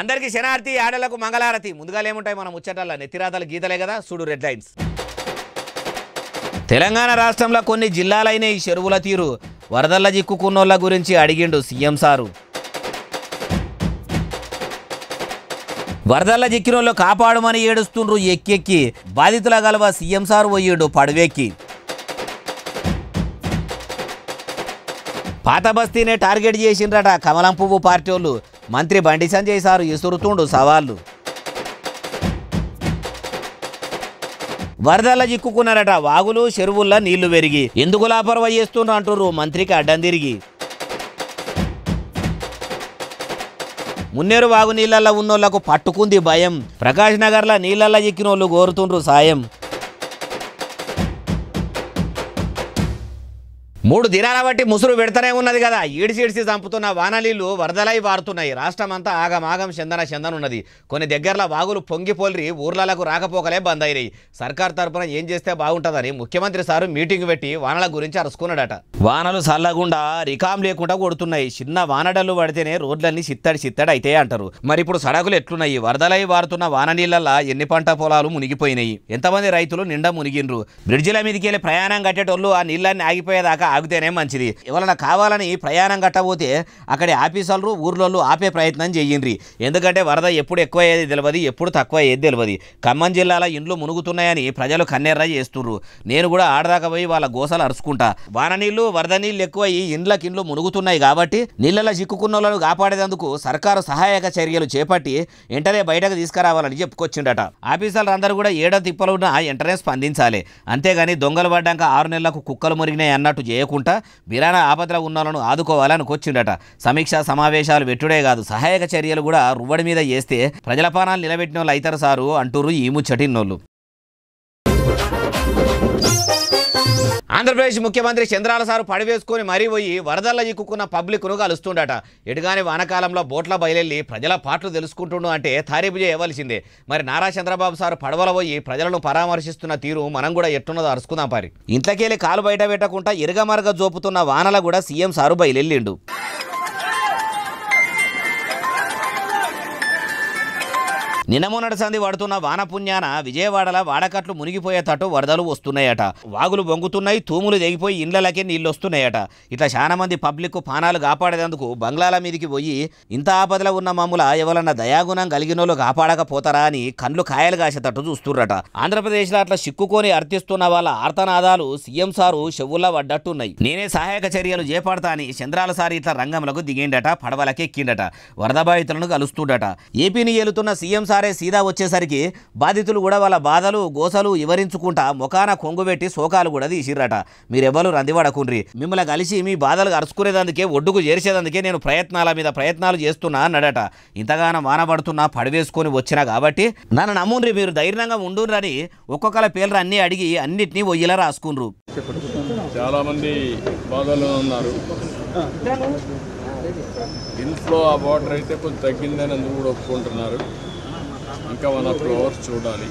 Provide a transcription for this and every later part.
అందరికీ శనార్థి ఆడలకు మంగళారతి ముందుగా ఏముంటాయి మన ముచ్చటాల నెత్తిరాతల గీతలే కదా సూడు రెడ్ లైన్స్ తెలంగాణ రాష్ట్రంలో కొన్ని జిల్లాలైన ఈ చెరువుల తీరు వరదల్ల చిక్కుకున్నోళ్ళ గురించి అడిగిండు సీఎం సారు వరదల్ల చిక్కినోళ్ళు కాపాడమని ఏడుస్తుండ్రు ఎక్కెక్కి బాధితుల గలవ సీఎం సారు పోయిండు పడవేకి పాత బస్తీనే టార్గెట్ చేసిండ్రట కమలం పువ్వు పార్టీ వాళ్ళు మంత్రి బండి సంజయ్ సారు ఇసురుతుండు సవాళ్ళు వరదల చిక్కుకున్నారట వాగులు చెరువుల్లో నీళ్లు పెరిగి ఎందుకు లాపర్వా చేస్తున్నారు అంటున్నారు మంత్రికి అడ్డం తిరిగి మున్నేరు వాగు నీళ్ళల్లో ఉన్నోళ్లకు పట్టుకుంది భయం ప్రకాష్ నగర్లో నీళ్ళల్లో చిక్కినోళ్ళు కోరుతుండ్రు సాయం మూడు దినాల బట్టి ముసురు పెడతానే ఉన్నది కదా ఈడిసి ఈడిసి చంపుతున్న వానలీలు వరదలై వారుతున్నాయి రాష్ట్రం అంతా ఆగమాగం చందన చందన ఉన్నది కొన్ని దగ్గరల వాగులు పొంగిపోలి ఊర్లలకు రాకపోకలే బంద్ అయినాయి సర్కార్ తరఫున ఏం చేస్తే బాగుంటుందని ముఖ్యమంత్రి సారు మీటింగ్ పెట్టి వానల గురించి అరుచుకున్నాడట వానలు చల్లకుండా రికాం లేకుండా కొడుతున్నాయి చిన్న వానడలు పడితేనే రోడ్లన్నీ చిత్తడి చిత్తడి అయితే అంటారు మరి ఇప్పుడు సడకులు ఎట్లున్నాయి వరదలై వారుతున్న వాన నీళ్ళ ఎన్ని పంట పొలాలు మునిగిపోయినాయి ఎంతమంది రైతులు నిండా మునిగిండ్రు బ్రిడ్జిల మీదకి వెళ్ళి ప్రయాణం కట్టేటోళ్ళు ఆ నీళ్ళన్ని ఆగిపోయేదాకా ఆగితేనే మంచిది ఎవరైనా కావాలని ప్రయాణం కట్టబోతే అక్కడి ఆఫీసర్లు ఊర్లలో ఆపే ప్రయత్నం చేయండి ఎందుకంటే వరద ఎప్పుడు ఎక్కువ అయ్యేది తెలియదు ఎప్పుడు తక్కువ అయ్యేది తెలియదు ఖమ్మం జిల్లాలో ఇండ్లు మునుగుతున్నాయని ప్రజలు కన్నెర్ర చేస్తుర్రు నేను కూడా ఆడదాకా పోయి వాళ్ళ గోసాలు అరుచుకుంటా వాన నీళ్లు వరద నీళ్ళు ఎక్కువ ఇండ్లకి ఇండ్లు మునుగుతున్నాయి కాబట్టి నీళ్ళలో చిక్కుకున్న వాళ్ళను కాపాడేందుకు సర్కారు సహాయక చర్యలు చేపట్టి వెంటనే బయటకు తీసుకురావాలని చెప్పుకొచ్చిండట ఆఫీసర్లు అందరూ కూడా ఏడో తిప్పలు ఉన్న వెంటనే స్పందించాలి అంతేగాని దొంగలు పడ్డాక ఆరు నెలలకు కుక్కలు మురిగినాయి అన్నట్టు చేయ చేయకుండా బిరానా ఆపదలో ఉన్నాలను ఆదుకోవాలని కూర్చుండట సమీక్ష సమావేశాలు పెట్టుడే కాదు సహాయక చర్యలు కూడా రువ్వడి మీద చేస్తే ప్రజల పానాలు నిలబెట్టిన వాళ్ళు అవుతారు సారు అంటూరు ఈ ముచ్చటిన్నోళ్ళు ఆంధ్రప్రదేశ్ ముఖ్యమంత్రి చంద్రాల సారు పడివేసుకొని మరీ పోయి వరదల్లో పబ్లిక్ ను కలుస్తుండట ఎడుగాని వానకాలంలో బోట్ల బయలెల్లి ప్రజల పాటలు తెలుసుకుంటుండు అంటే తారీపు చేయవలసిందే మరి నారా చంద్రబాబు సారు పడవల పోయి ప్రజలను పరామర్శిస్తున్న తీరు మనం కూడా ఎట్టున్నదో అరుచుకుందాం పారి ఇంట్లోకెళ్ళి కాలు బయట పెట్టకుండా ఇరగమరగ జోపుతున్న వానల కూడా సీఎం సారు బయలెళ్ళిండు నిన్నమొన్నటి నడసంది పడుతున్న వానపుణ్యాన విజయవాడలో వాడకట్లు మునిగిపోయేటట్టు వరదలు వస్తున్నాయట వాగులు బొంగుతున్నాయి తూములు దిగిపోయి ఇండ్లకే నీళ్ళు వస్తున్నాయట ఇట్లా చాలా మంది పబ్లిక్ పానాలు కాపాడేందుకు బంగ్లాల మీదకి పోయి ఇంత ఆపదలో ఉన్న మమ్ముల ఎవరన్నా దయాగుణం కలిగిన కాపాడకపోతారా అని కండ్లు కాయలు కాసేటట్టు చూస్తుర్రట ఆంధ్రప్రదేశ్లో అట్లా సిక్కుకొని అర్థిస్తున్న వాళ్ళ ఆర్తనాదాలు సీఎం సారు చెవుల్లో పడ్డట్టున్నాయి నేనే సహాయక చర్యలు చేపడతా అని చంద్రాల సారి ఇట్లా రంగంలోకి దిగిండట పడవలకెక్కిండట వరద బాధితులను కలుస్తుండట ఏపీని ఏలుతున్న సీఎం సార్ ఒక్కసారే సీదా వచ్చేసరికి బాధితులు కూడా వాళ్ళ బాధలు గోసలు వివరించుకుంటా ముఖాన కొంగుబెట్టి శోకాలు కూడా తీసిర్రట మీరెవ్వరు రందివాడకుండ్రి మిమ్మల్ని కలిసి మీ బాధలు అరుచుకునేదందుకే ఒడ్డుకు చేర్చేదందుకే నేను ప్రయత్నాల మీద ప్రయత్నాలు చేస్తున్నా అన్నాడట ఇంతగానో వానబడుతున్నా పడవేసుకొని వచ్చినా కాబట్టి నన్ను నమ్ముండ్రి మీరు ధైర్యంగా ఉండుర్రని ఒక్కొక్కల పేర్లు అన్నీ అడిగి అన్నిటినీ ఒయ్యిలా రాసుకుండ్రు చాలామంది బాధలో ఉన్నారు ఇన్ఫ్లో ఆ వాటర్ అయితే కొంచెం తగ్గిందని అందుకు కూడా ఒప్పుకుంటున్నారు ఇంకా వన్ టూ అవర్స్ చూడాలి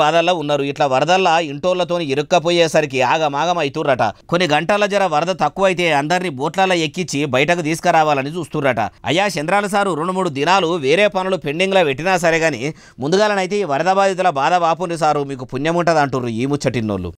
బాధల్లో ఉన్నారు ఇట్లా వరదల్లా ఇంటోళ్లతో ఇరుక్కపోయేసరికి ఆగమాగం అవుతుర్రట కొన్ని గంటల జర వరద తక్కువైతే అందరినీ బోట్లలో ఎక్కించి బయటకు తీసుకురావాలని చూస్తుర్రట అయ్యా చంద్రాల సారు రెండు మూడు దినాలు వేరే పనులు పెండింగ్లో పెట్టినా సరే కానీ ముందుగాలనైతే ఈ వరద బాధితుల బాధ వాపుని సారు మీకు పుణ్యం ఉంటుంది అంటుర్రు ఈ ముచ్చటిన్నోళ్ళు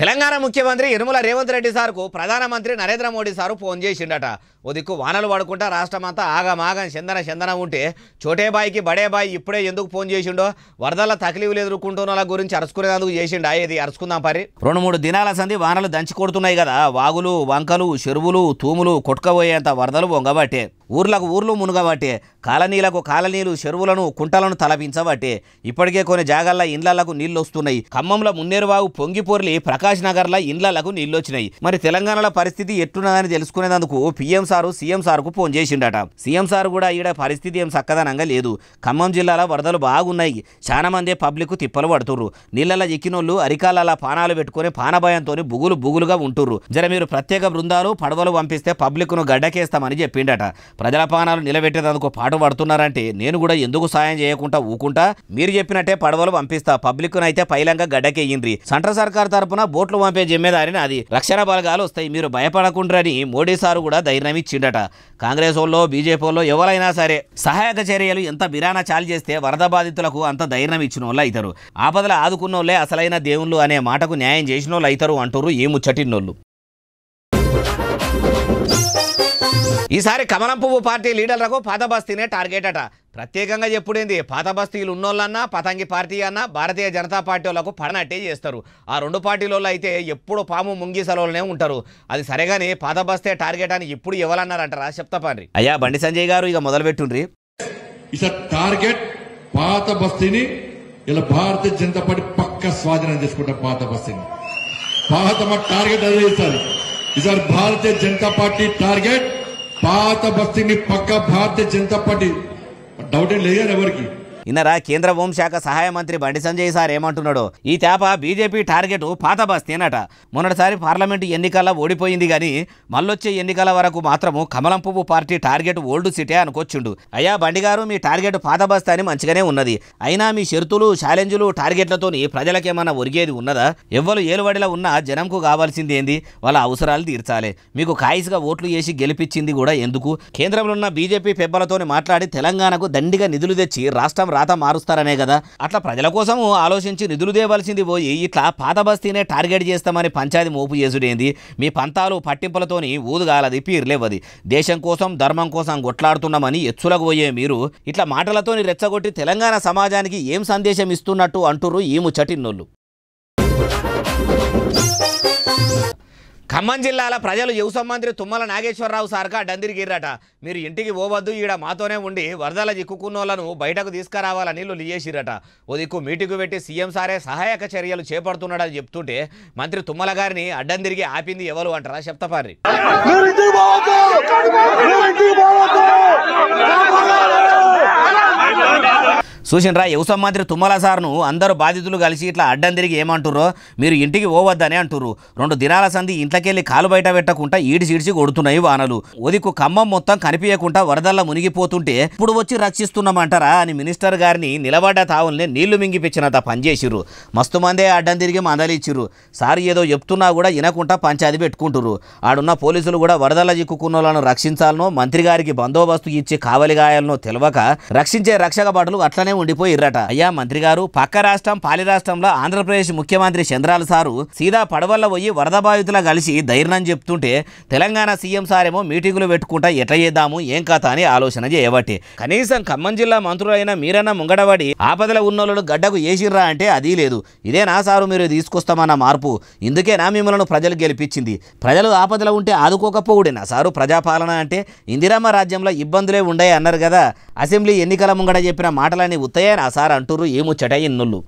తెలంగాణ ముఖ్యమంత్రి ఇరుముల రేవంత్ రెడ్డి సార్కు ప్రధానమంత్రి నరేంద్ర మోడీ సారు ఫోన్ చేసిండట ఓ దిక్కు వానలు పడుకుంటా రాష్ట్రమంతా ఆగమాగం చందన చందన ఉంటే చోటేబాయికి బడేబాయి ఇప్పుడే ఎందుకు ఫోన్ చేసిండో వరదల తకలీవులు ఎదుర్కొంటున్న వాళ్ళ గురించి అరుచుకునేందుకు చేసిండు ఆయేది అరుచుకుందాం పరి రెండు మూడు దినాల సంధి వానలు దంచి కొడుతున్నాయి కదా వాగులు వంకలు చెరువులు తూములు కొట్టుకపోయేంత వరదలు వంగబట్టే ఊర్లకు ఊర్లు మునుగబట్టే కాలనీలకు కాలనీలు చెరువులను కుంటలను తలపించబట్టే ఇప్పటికే కొన్ని జాగాల్లో ఇండ్లకు నీళ్లు వస్తున్నాయి ఖమ్మంలో మున్నేరువాగు పొంగిపోర్లి ప్రకాష్ నగర్లో ఇండ్లకు నీళ్లు వచ్చినాయి మరి తెలంగాణలో పరిస్థితి ఎట్టున్నదని తెలుసుకునేందుకు పీఎం సారు సీఎం సార్కు ఫోన్ చేసిండట సీఎం సార్ కూడా ఈడ పరిస్థితి ఏం చక్కదనంగా లేదు ఖమ్మం జిల్లాలో వరదలు బాగున్నాయి చాలా మంది పబ్లిక్ తిప్పలు పడుతుర్రు నీళ్ళల్లో ఎక్కినోళ్ళు అరికాలలో పానాలు పెట్టుకుని పానభయంతో బుగులు బుగులుగా ఉంటుర్రు జర మీరు ప్రత్యేక బృందాలు పడవలు పంపిస్తే పబ్లిక్ను గడ్డకేస్తామని చెప్పిండట ప్రజల పానాలు నిలబెట్టేందుకు పాటు పడుతున్నారంటే నేను కూడా ఎందుకు సాయం చేయకుండా ఊకుంటా మీరు చెప్పినట్టే పడవలు పంపిస్తా పబ్లిక్ అయితే పైలంగా గడ్డకేయిండ్రి సెంట్రల్ సర్కార్ తరఫున బోట్లు పంపే జిమ్మేదారిని అది రక్షణ బలగాలు వస్తాయి మీరు భయపడకుండ్రని మోడీ సారు కూడా ధైర్యం ఇచ్చిండట కాంగ్రెస్ వాళ్ళు బీజేపీ వాళ్ళు ఎవరైనా సరే సహాయక చర్యలు ఎంత బిరాణ చాలు చేస్తే వరద బాధితులకు అంత ధైర్యం ఇచ్చిన వాళ్ళు అవుతారు ఆపదలు ఆదుకున్న వాళ్ళే అసలైన దేవుళ్ళు అనే మాటకు న్యాయం చేసిన వాళ్ళు అవుతారు అంటారు ఏ ముచ్చటిన్నోళ్ళు ఈసారి కమలం పువ్వు పార్టీ లీడర్లకు పాత బస్తీనే టార్గెట్ అట ప్రత్యేకంగా చెప్పుడేంది పాత బస్తీలు ఉన్నోళ్ళన్నా పతంగి పార్టీ అన్నా భారతీయ జనతా పార్టీ వాళ్ళకు పడనట్టే చేస్తారు ఆ రెండు పార్టీలలో అయితే ఎప్పుడు పాము ముంగిసలోనే ఉంటారు అది సరేగాని పాత బస్తే టార్గెట్ అని ఇప్పుడు ఇవ్వాలన్నారంటారా చెప్తాపండి అయ్యా బండి సంజయ్ గారు ఇక మొదలు పెట్టుండ్రి టార్గెట్ పాత బస్తీని ఇలా భారతీయ జనతా పార్టీ పక్క స్వాధీనం చేసుకుంటాం పాత బస్తీని పాత టార్గెట్ అదే ఇస్తారు ఇస్ భారతీయ జనతా పార్టీ టార్గెట్ పాత బస్తీని పక్క భారతీయ జనతా పార్టీ డౌట్ ఏం లేదు ఎవరికి ఇన్నరా కేంద్ర హోంశాఖ సహాయ మంత్రి బండి సంజయ్ సార్ ఏమంటున్నాడో ఈ తేప బీజేపీ టార్గెట్ పాత బస్తీనట మొన్నటిసారి పార్లమెంటు ఎన్నికల్లో ఓడిపోయింది కానీ మళ్ళొచ్చే ఎన్నికల వరకు మాత్రము కమలం పువ్వు పార్టీ టార్గెట్ ఓల్డ్ సిటీ అనుకొచ్చుండు అయ్యా బండి గారు మీ టార్గెట్ పాత బస్తా అని మంచిగానే ఉన్నది అయినా మీ షరతులు ఛాలెంజ్లు టార్గెట్లతోని ప్రజలకేమన్నా ఒరిగేది ఉన్నదా ఎవ్వరు ఏలువడిలో ఉన్నా జనంకు కావాల్సింది ఏంది వాళ్ళ అవసరాలు తీర్చాలి మీకు ఖాయిస్గా ఓట్లు వేసి గెలిపించింది కూడా ఎందుకు కేంద్రంలో ఉన్న బీజేపీ పెబ్బలతో మాట్లాడి తెలంగాణకు దండిగా నిధులు తెచ్చి రాష్ట్రం రాత మారుస్తారనే కదా అట్లా ప్రజల కోసం ఆలోచించి నిధులు దేవాల్సింది పోయి ఇట్లా పాత బస్తీనే టార్గెట్ చేస్తామని పంచాయతీ మోపు చేసుడేంది మీ పంతాలు పట్టింపులతోని ఊదుగాలది పీర్లేవది దేశం కోసం ధర్మం కోసం కొట్లాడుతున్నామని ఎచ్చులకు పోయే మీరు ఇట్లా మాటలతోని రెచ్చగొట్టి తెలంగాణ సమాజానికి ఏం సందేశం ఇస్తున్నట్టు అంటురు ఈ ముచ్చటిన్నోళ్ళు ఖమ్మం జిల్లాల ప్రజలు యువస మంత్రి తుమ్మల నాగేశ్వరరావు సార్గా డందిరిగిర్రట మీరు ఇంటికి పోవద్దు ఈడ మాతోనే ఉండి వరదల చిక్కుకున్నోళ్లను బయటకు తీసుకురావాలని లియేసిరట ఓ దిక్కు మీటింగు పెట్టి సీఎం సారే సహాయక చర్యలు చేపడుతున్నాడని చెప్తుంటే మంత్రి తుమ్మల గారిని అడ్డం తిరిగి ఆపింది ఎవరు అంటారా చెప్తపారి చూసినరా వ్యవసాయ మంత్రి తుమ్మల సార్ను అందరూ బాధితులు కలిసి ఇట్లా అడ్డం తిరిగి ఏమంటుర్రో మీరు ఇంటికి పోవద్దని అంటుర్రు రెండు దినాల సంధి ఇంట్లోకెళ్ళి కాలు బయట పెట్టకుండా ఈడిసి ఈడిసి కొడుతున్నాయి వానలు ఒదికు ఖమ్మం మొత్తం కనిపించకుండా వరదల్లా మునిగిపోతుంటే ఇప్పుడు వచ్చి రక్షిస్తున్నామంటారా అని మినిస్టర్ గారిని నిలబడ్డ తావుల్నే నీళ్లు మింగిపించినంత పనిచేసిర్రు మస్తు మందే అడ్డం తిరిగి మందలిచ్చిర్రు సార్ ఏదో చెప్తున్నా కూడా వినకుండా పంచాది పెట్టుకుంటురు ఆడున్న పోలీసులు కూడా వరదల చిక్కుకున్న రక్షించాలనో మంత్రి గారికి బందోబస్తు ఇచ్చి కావలిగాయాలనో తెలియక రక్షించే రక్షక బాటలు అట్లనే ఉండిపోయిర్రట అయ్యా మంత్రి గారు పక్క రాష్ట్రం పాలి రాష్ట్రంలో ఆంధ్రప్రదేశ్ ముఖ్యమంత్రి చంద్రాల సారు సీదా పడవల్ల పోయి వరద బాధితుల కలిసి ధైర్యం చెప్తుంటే తెలంగాణ సీఎం సారేమో మీటింగులు పెట్టుకుంటా ఎట చేద్దాము ఏం కథ అని ఆలోచన చేయబట్టి కనీసం ఖమ్మం జిల్లా మంత్రులైన మీరన్న ముంగడబడి ఆపదల ఉన్నోళ్ళు గడ్డకు ఏసిర్రా అంటే అది లేదు ఇదేనా సారు మీరు తీసుకొస్తామన్న మార్పు ఇందుకే నా మిమ్మల్ని ప్రజలు గెలిపించింది ప్రజలు ఆపదలు ఉంటే ఆదుకోకపోవుడేనా సారు ప్రజాపాలన అంటే ఇందిరామ రాజ్యంలో ఇబ్బందులే ఉండయి అన్నారు కదా అసెంబ్లీ ఎన్నికల ముంగడ చెప్పిన మాటలని ఉత్తయ్యని సార్ అంటురు ఏముచ్చట ఇన్నుళ్ళు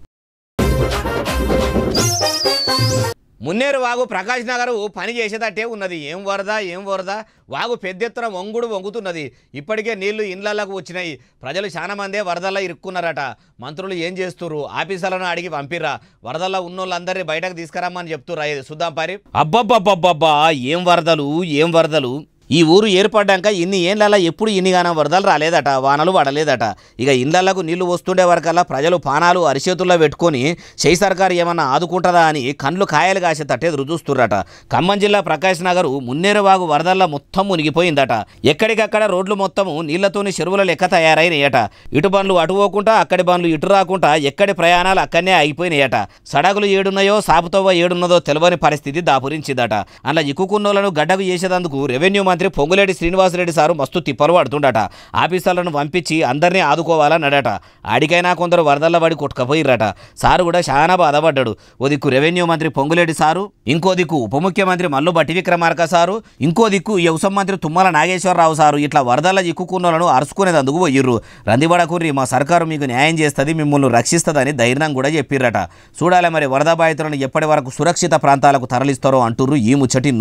మున్నేరు వాగు ప్రకాష్ నగర్ పని చేసేటట్టే ఉన్నది ఏం వరద ఏం వరద వాగు పెద్దెత్తున వంగుడు వంగుతున్నది ఇప్పటికే నీళ్లు ఇండ్లకు వచ్చినాయి ప్రజలు చాలామందే వరదల్లో ఇరుక్కున్నారట మంత్రులు ఏం చేస్తున్నారు ఆఫీసర్లను అడిగి పంపిర్రా వరదల్లో ఉన్నోళ్ళందరినీ బయటకు తీసుకురమ్మని చెప్తున్నారు ఇది చూద్దాం పరి అబ్బబ్బబ్బబ్బబ్బా ఏం వరదలు ఏం వరదలు ఈ ఊరు ఏర్పడ్డాక ఇన్ని ఏళ్ళలో ఎప్పుడు ఇన్నిగానం వరదలు రాలేదట వానలు పడలేదట ఇక ఇళ్ళకు నీళ్లు వస్తుండే వరకల్లా ప్రజలు పానాలు అరిచేతుల్లో పెట్టుకొని చేయి సర్కారు ఏమన్నా ఆదుకుంటుందా అని కండ్లు కాయలు కాసేటట్టే రుజుస్తుర్రట ఖమ్మం జిల్లా ప్రకాశ్ నగర్ మున్నేరువాగు వరదల్లో మొత్తం మునిగిపోయిందట ఎక్కడికక్కడ రోడ్లు మొత్తము నీళ్లతోని చెరువుల లెక్క తయారైనయట ఇటు బండ్లు అటుపోకుండా అక్కడి బండ్లు ఇటు రాకుండా ఎక్కడి ప్రయాణాలు అక్కడనే అయిపోయినాయట సడగులు ఏడున్నాయో సాపుతవ్వ ఏడున్నదో తెలవని పరిస్థితి దాపురించిందట అలా ఇక్కుకున్నోళ్లను గడ్డకు చేసేందుకు రెవెన్యూ మంత్రి పొంగులేటి శ్రీనివాసరెడ్డి సారు మస్తు తిప్పలు పడుతుండట ఆఫీసర్లను పంపించి అందరినీ ఆదుకోవాలన్నాడట అడిగైనా కొందరు వరదల్లో పడి కొట్టుకపోయిర్రట సారు కూడా చాలా బాధపడ్డాడు ఓ దిక్కు రెవెన్యూ మంత్రి పొంగులేటి సారు ఇంకో దిక్కు ఉప ముఖ్యమంత్రి మల్లు బట్టి విక్రమార్క సారు ఇంకో దిక్కు వ్యవసాయ మంత్రి తుమ్మల నాగేశ్వరరావు సారు ఇట్లా వరదల ఇక్కుకున్నోళ్లను అరుచుకునేది అందుకు పోయిర్రు రందిబడకుర్రి మా సర్కారు మీకు న్యాయం చేస్తుంది మిమ్మల్ని రక్షిస్తుందని ధైర్యం కూడా చెప్పిర్రట చూడాలి మరి వరద బాధితులను ఎప్పటి వరకు సురక్షిత ప్రాంతాలకు తరలిస్తారో అంటుర్రు ఈ ముచ్చటి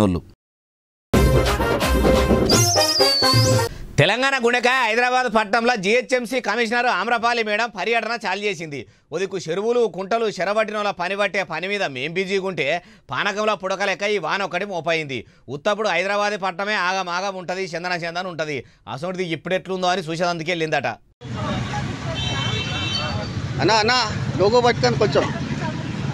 తెలంగాణ గుండెకాయ హైదరాబాద్ పట్టణంలో జిహెచ్ఎంసీ కమిషనర్ ఆమ్రపాలి మేడం పర్యటన చాలు చేసింది ఉదికు చెరువులు కుంటలు చెరబట్టిన పని పట్టే పని మీద మేం ఉంటే పానకంలో పుడకలెక్క ఈ వాన ఒకటి మోపైంది ఉత్తప్పుడు హైదరాబాద్ పట్టణమే ఆగమాగం ఉంటుంది చందన చందన ఉంటుంది ఇప్పుడు ఇప్పుడెట్లుందో అని చూసేదందుకే అందుకెళ్ళిందట అన్నా అన్నా లోగో పట్టుకొని కొంచెం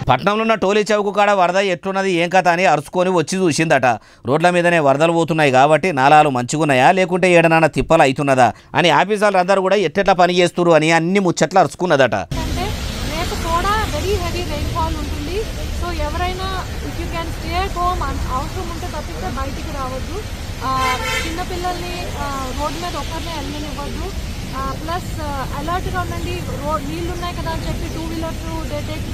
పట్నంలో ఉన్న టోలీ చౌకు కాడ వరద ఎట్లున్నది ఏం కథ అని అరుచుకొని వచ్చి చూసిందట రోడ్ల మీదనే వరదలు పోతున్నాయి కాబట్టి నాలాలు మంచిగున్నాయా లేకుంటే ఏడనా తిప్పలు అవుతున్నదా అని ఆఫీసర్లు అందరూ కూడా ఎట్టెట్లా పని చేస్తురు అని అన్ని ముచ్చట్లు అరుచుకున్నదట చిన్నపిల్లల్ని రోడ్డు మీద ఒక్కరినే వెళ్ళనివ్వద్దు ప్లస్ అలర్ట్గా ఉండండి రోడ్ నీళ్ళు ఉన్నాయి కదా అని చెప్పి టూ వీలర్స్ డే టేక్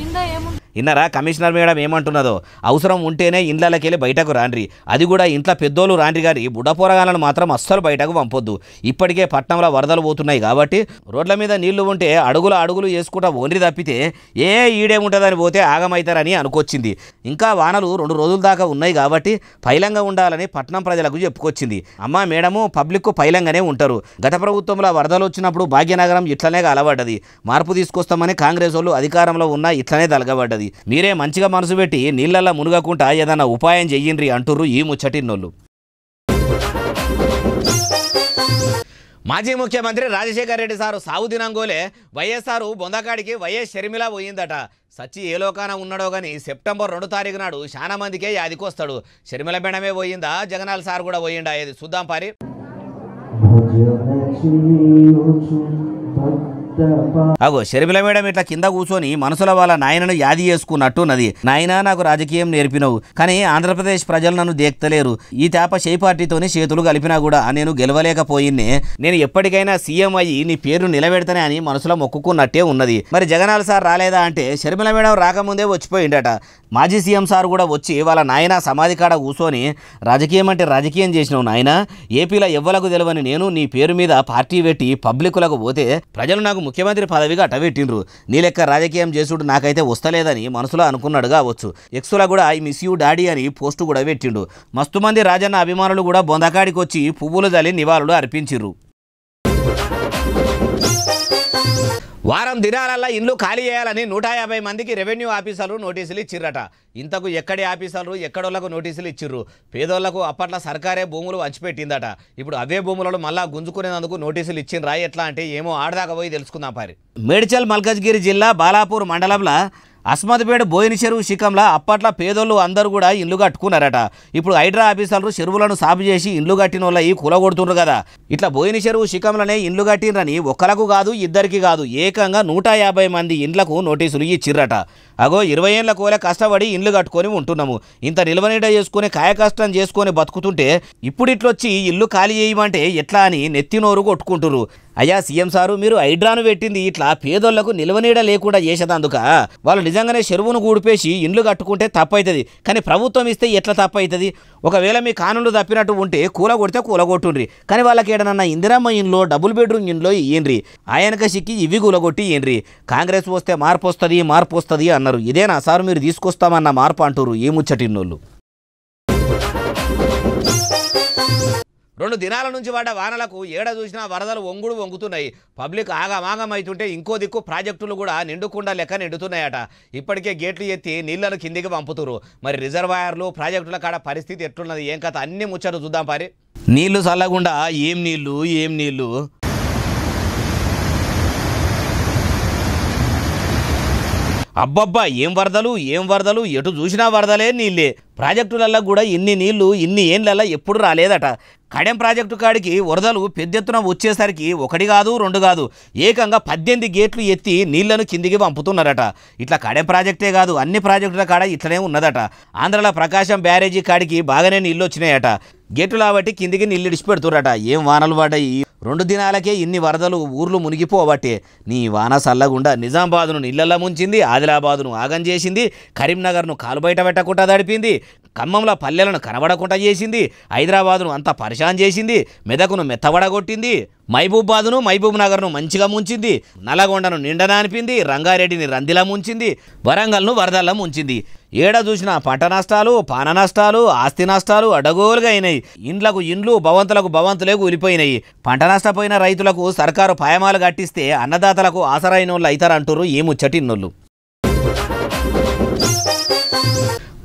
ainda é ఇన్నారా కమిషనర్ మేడం ఏమంటున్నదో అవసరం ఉంటేనే వెళ్ళి బయటకు రాండ్రి అది కూడా ఇంట్లో పెద్దోళ్ళు రాండ్రి గారి బుడపోరగాళ్ళను మాత్రం అస్సలు బయటకు పంపొద్దు ఇప్పటికే పట్టణంలో వరదలు పోతున్నాయి కాబట్టి రోడ్ల మీద నీళ్లు ఉంటే అడుగుల అడుగులు చేసుకుంటా ఓన్రి తప్పితే ఏ ఈడేముంటుందని పోతే ఆగమవుతారని అనుకొచ్చింది ఇంకా వానలు రెండు రోజుల దాకా ఉన్నాయి కాబట్టి పైలంగా ఉండాలని పట్నం ప్రజలకు చెప్పుకొచ్చింది అమ్మ మేడము పబ్లిక్కు పైలంగానే ఉంటారు గత ప్రభుత్వంలో వరదలు వచ్చినప్పుడు భాగ్యనగరం ఇట్లనే అలవడ్డది మార్పు తీసుకొస్తామని కాంగ్రెస్ వాళ్ళు అధికారంలో ఉన్న ఇట్లనే తలగబడ్డది ఉంటుంది మీరే మంచిగా మనసు పెట్టి నీళ్ళల్లా మునుగకుండా ఏదైనా ఉపాయం చెయ్యండి అంటుర్రు ఈ ముచ్చటినోళ్ళు మాజీ ముఖ్యమంత్రి రాజశేఖర రెడ్డి సారు సాగు దినంగోలే వైఎస్ఆర్ బొందకాడికి వైఎస్ షర్మిల పోయిందట సచ్చి ఏ లోకాన ఉన్నాడో కానీ సెప్టెంబర్ రెండు తారీఖు నాడు చాలా మందికే యాదికొస్తాడు షర్మిల మేడమే పోయిందా జగనాల్ సార్ కూడా పోయిండా ఏది చూద్దాం పారి అగో షర్మిల మేడం ఇట్లా కింద కూర్చొని మనసుల వాళ్ళ నాయనను యాది ఉన్నది నాయన నాకు రాజకీయం నేర్పినవు కానీ ఆంధ్రప్రదేశ్ ప్రజలు నన్ను దేక్తలేరు ఈ తేప షే పార్టీతోనే చేతులు కలిపినా కూడా నేను గెలవలేకపోయింది నేను ఎప్పటికైనా సీఎం అయ్యి నీ పేరు నిలబెడతానే అని మనసులో మొక్కుకున్నట్టే ఉన్నది మరి జగనాల్ సార్ రాలేదా అంటే షర్మిల మేడం రాకముందే వచ్చిపోయిండట మాజీ సీఎం సార్ కూడా వచ్చి వాళ్ళ నాయన సమాధి కాడ కూర్చొని రాజకీయం అంటే రాజకీయం చేసినావు నాయన ఏపీలో ఎవ్వలకు తెలియని నేను నీ పేరు మీద పార్టీ పెట్టి పబ్లిక్లకు పోతే ప్రజలు నాకు ముఖ్యమంత్రి పదవిగా అటవెట్టిండ్రు నీ లెక్క రాజకీయం చేసుడు నాకైతే వస్తలేదని మనసులో అనుకున్నాడు కావచ్చు ఎక్స్లో కూడా ఐ మిస్ యూ డాడీ అని పోస్టు కూడా పెట్టిండు మస్తు మంది రాజన్న అభిమానులు కూడా బొందకాడికి వచ్చి పువ్వులు తల్లి నివాళులు అర్పించిర్రు వారం దినాలల్లా ఇండ్లు ఖాళీ చేయాలని నూట యాభై మందికి రెవెన్యూ ఆఫీసర్లు నోటీసులు ఇచ్చిర్రట ఇంతకు ఎక్కడి ఆఫీసర్లు ఎక్కడోళ్లకు నోటీసులు ఇచ్చిర్రు పేదోళ్లకు అప్పట్లో సర్కారే భూములు వచ్చిపెట్టిందట ఇప్పుడు అవే భూములను మళ్ళా గుంజుకునేందుకు నోటీసులు ఇచ్చిండ్రా ఎట్లా అంటే ఏమో ఆడదాకపోయి తెలుసుకుందాం పారి మేడ్చల్ మల్కజ్గిరి జిల్లా బాలాపూర్ మండలంలో అస్మద్పేట బోయిని చెరువు శిఖంలా అప్పట్లో పేదోళ్ళు అందరూ కూడా ఇల్లు కట్టుకున్నారట ఇప్పుడు హైడ్రా ఆఫీసర్లు చెరువులను సాపు చేసి ఇల్లు కట్టిన వల్ల ఈ కూలగొడుతుండ్రు కదా ఇట్లా బోయిని చెరువు శిఖంలోనే ఇల్లు కట్టినరని ఒకరకు కాదు ఇద్దరికి కాదు ఏకంగా నూట మంది ఇండ్లకు నోటీసులు ఇచ్చిర్రట అగో ఇరవై ఏళ్ళ కోలే కష్టపడి ఇండ్లు కట్టుకొని ఉంటున్నాము ఇంత నిల్వనీడ చేసుకుని కాయకష్టం చేసుకొని బతుకుతుంటే ఇప్పుడు ఇట్లొచ్చి ఇల్లు ఖాళీ చేయమంటే ఎట్లా అని నెత్తినోరు కొట్టుకుంటురు అయ్యా సీఎం సారు మీరు హైడ్రాను పెట్టింది ఇట్లా పేదోళ్లకు నిల్వనీడ లేకుండా చేసేదందుక వాళ్ళు నిజంగానే చెరువును గూడిపేసి ఇండ్లు కట్టుకుంటే తప్పవుతుంది కానీ ప్రభుత్వం ఇస్తే ఎట్లా తప్పైతుంది ఒకవేళ మీ కానులు తప్పినట్టు ఉంటే కూలగొడితే కూలగొట్టుండ్రి కానీ వాళ్ళకి ఏడనన్నా ఇందిరమ్మ ఇండ్లో డబుల్ బెడ్రూమ్ ఇండ్లో ఏండ్రి ఆయనక సిక్కి ఇవి కూలగొట్టి ఏండ్రి కాంగ్రెస్ వస్తే మార్పు వస్తుంది మార్పు వస్తుంది అన్న అన్నారు ఇదేనా సార్ మీరు తీసుకొస్తామన్న మార్పు అంటారు ఏ ముచ్చటిన్నోళ్ళు రెండు దినాల నుంచి పడ్డ వానలకు ఏడ చూసినా వరదలు ఒంగుడు వంగుతున్నాయి పబ్లిక్ అవుతుంటే ఇంకో దిక్కు ప్రాజెక్టులు కూడా నిండుకుండా లెక్క నిండుతున్నాయట ఇప్పటికే గేట్లు ఎత్తి నీళ్లను కిందికి పంపుతురు మరి రిజర్వాయర్లు ప్రాజెక్టుల కాడ పరిస్థితి ఎట్లున్నది ఏం కథ అన్ని ముచ్చట చూద్దాం పరి నీళ్లు చల్లకుండా ఏం నీళ్లు ఏం నీళ్లు అబ్బబ్బా ఏం వరదలు ఏం వరదలు ఎటు చూసినా వరదలే నీళ్ళే ప్రాజెక్టులలో కూడా ఇన్ని నీళ్లు ఇన్ని ఏళ్ళల్లో ఎప్పుడు రాలేదట కడెం ప్రాజెక్టు కాడికి వరదలు పెద్ద ఎత్తున వచ్చేసరికి ఒకటి కాదు రెండు కాదు ఏకంగా పద్దెనిమిది గేట్లు ఎత్తి నీళ్లను కిందికి పంపుతున్నారట ఇట్లా కడెం ప్రాజెక్టే కాదు అన్ని ప్రాజెక్టుల కాడ ఇట్లనే ఉన్నదట ఆంధ్రలో ప్రకాశం బ్యారేజీ కాడికి బాగానే నీళ్ళు వచ్చినాయట గేట్లు కాబట్టి కిందికి నీళ్ళు ఇడిచిపెడుతున్నారట ఏం వానలు పడ్డాయి రెండు దినాలకే ఇన్ని వరదలు ఊర్లు మునిగిపోబట్టే నీ వాన సల్లగుండా నిజామాబాదును నీళ్ళల్లా ముంచింది ఆదిలాబాదును ఆగం చేసింది కరీంనగర్ను కాలుబయట పెట్టకుండా దడిపింది ఖమ్మంలో పల్లెలను కనబడకుండా చేసింది హైదరాబాదును అంత పరిశాన్ చేసింది మెదకును మెత్తబడగొట్టింది మహబూబాబాదును మహబూబ్ నగర్ను మంచిగా ముంచింది నల్లగొండను నిండనానిపింది రంగారెడ్డిని రందిలా ముంచింది వరంగల్ను వరదల్లా ముంచింది ఏడ చూసిన పంట నష్టాలు పాన నష్టాలు ఆస్తి నష్టాలు అడగోలుగా అయినాయి ఇండ్లకు ఇండ్లు భవంతులకు భవంతులే కూలిపోయినాయి పంట నష్టపోయిన రైతులకు సర్కారు పాయమాలు కట్టిస్తే అన్నదాతలకు ఆసరైన వాళ్ళు అవుతారంటారు ఈ నోళ్ళు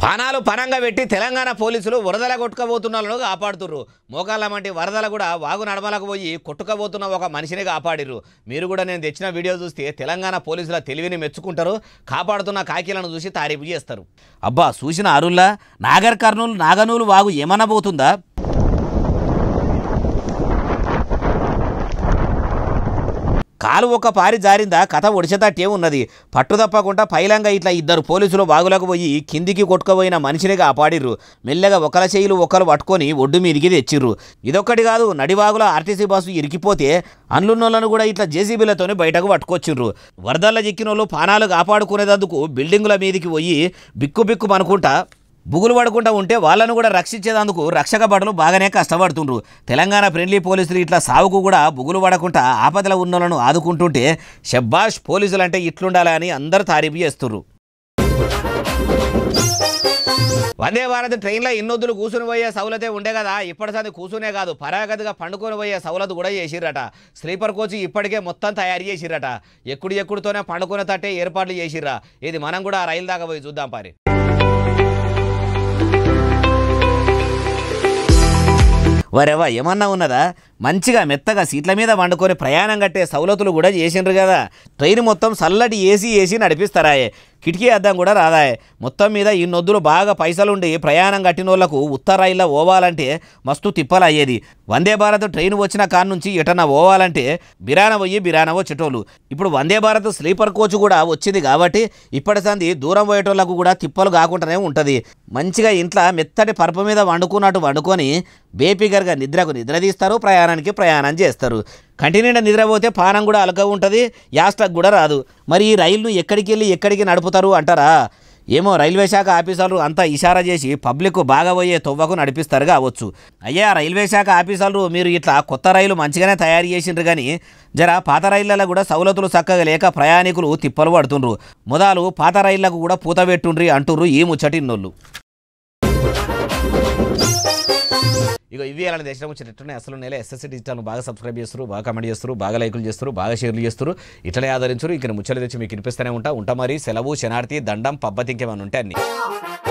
పానాలు పనంగా పెట్టి తెలంగాణ పోలీసులు వరదల కొట్టుకపోతున్నారు కాపాడుతుర్రు మోకాళ్ళ వంటి వరదలు కూడా వాగు నడమలకు పోయి కొట్టుకపోతున్న ఒక మనిషిని కాపాడిర్రు మీరు కూడా నేను తెచ్చిన వీడియో చూస్తే తెలంగాణ పోలీసుల తెలివిని మెచ్చుకుంటారు కాపాడుతున్న కాకీలను చూసి తారీపు చేస్తారు అబ్బా చూసిన అరుళ్ళ నాగర్ కర్నూలు నాగనూలు వాగు ఏమనబోతుందా కాలు ఒక పారి జారిందా కథ ఒడిచేటట్టే ఉన్నది పట్టు తప్పకుండా పైలంగా ఇట్లా ఇద్దరు పోలీసులు బాగులకు పోయి కిందికి కొట్టుకుపోయిన మనిషినిగా అపాడిర్రు మెల్లగా ఒకరి చేయిలు ఒకరు పట్టుకొని ఒడ్డు మీదికి తెచ్చిర్రు ఇదొక్కటి కాదు నడివాగులో ఆర్టీసీ బస్సు ఇరికిపోతే అన్లున్నోళ్ళను కూడా ఇట్లా జేసీబీలతోనే బయటకు పట్టుకొచ్చిర్రు వరదల్లో చిక్కినోళ్ళు పానాలు కాపాడుకునేటందుకు బిల్డింగుల మీదికి పోయి బిక్కు బిక్కు అనుకుంటా బుగులు పడకుండా ఉంటే వాళ్ళను కూడా రక్షించేందుకు రక్షక భటులు బాగానే కష్టపడుతుండ్రు తెలంగాణ ఫ్రెండ్లీ పోలీసులు ఇట్లా సావుకు కూడా బుగులు పడకుండా ఆపదల ఉన్నలను ఆదుకుంటుంటే షబ్బాష్ పోలీసులు అంటే ఇట్లుండాలని అందరూ తారీఫ్ చేస్తున్నారు వందే భారత్ ట్రైన్లో ఇన్నొద్దులు కూసుని పోయే సౌలతే ఉండే కదా ఇప్పటిసారి కూసునే కాదు పరాగతిగా పండుకొని పోయే సౌలత కూడా చేసిర్రట స్లీపర్ కోచ్ ఇప్పటికే మొత్తం తయారు చేసిర్రట ఎక్కుడు ఎక్కుడుతోనే పండుకునే తట్టే ఏర్పాట్లు చేసిర్రా ఇది మనం కూడా రైలు దాకా పోయి చూద్దాం పారి వరెవ ఏమన్నా ఉన్నదా మంచిగా మెత్తగా సీట్ల మీద వండుకొని ప్రయాణం కట్టే సౌలతులు కూడా చేసిండ్రు కదా ట్రైన్ మొత్తం చల్లటి ఏసీ ఏసీ నడిపిస్తారాయే కిటికీ అద్దం కూడా రాదాయే మొత్తం మీద ఈ నొద్దులు బాగా పైసలుండి ప్రయాణం కట్టినోళ్లకు ఉత్తర రైల్లో పోవాలంటే మస్తు తిప్పలు అయ్యేది వందే భారత్ ట్రైన్ వచ్చిన కాన్ నుంచి ఎటన పోవాలంటే బిరాన పోయి బిరాన వచ్చేటోళ్ళు ఇప్పుడు వందే భారత్ స్లీపర్ కోచ్ కూడా వచ్చింది కాబట్టి ఇప్పటి సంది దూరం పోయేటోళ్లకు కూడా తిప్పలు కాకుండానే ఉంటుంది మంచిగా ఇంట్లో మెత్తటి పరుపు మీద వండుకున్నట్టు వండుకొని బేపిగర్గా నిద్రకు నిద్ర తీస్తారు ప్రయాణానికి ప్రయాణం చేస్తారు కంటి నిండా నిద్రపోతే పానం కూడా అలక ఉంటుంది యాస్టకు కూడా రాదు మరి ఈ రైలును ఎక్కడికి వెళ్ళి ఎక్కడికి నడుపుతారు అంటారా ఏమో రైల్వే శాఖ ఆఫీసర్లు అంతా ఇషారా చేసి పబ్లిక్ బాగా పోయే తొవ్వకు నడిపిస్తారు కావచ్చు అయ్యా రైల్వే శాఖ ఆఫీసర్లు మీరు ఇట్లా కొత్త రైలు మంచిగానే తయారు చేసిండ్రు కానీ జర పాత రైళ్లలో కూడా సౌలతులు చక్కగా లేక ప్రయాణికులు తిప్పలు పడుతుండ్రు మొదలు పాత రైళ్లకు కూడా పూత పెట్టుండ్రి అంటుర్రు ఈ ముచ్చటిన్నోళ్ళు ఇక ఇవి అలాంటి దేశం వచ్చి రిటర్న్ అసలు నెల ఎస్ఎస్సీ డిజిటల్ను బాగా సబ్స్క్రైబ్ చేస్తారు బాగా కమెంట్ చేస్తారు బాగా లైకులు చేస్తారు బాగా షేర్లు చేస్తారు ఇట్లనే ఆదరించరు ఇక్కడ ముచ్చలు తెచ్చి మీకు వినిపిస్తూనే ఉంటా ఉంటా మరి సెలవు శనార్థి దండం పబ్బతి ఇంకేమైనా ఉంటాయి అన్నీ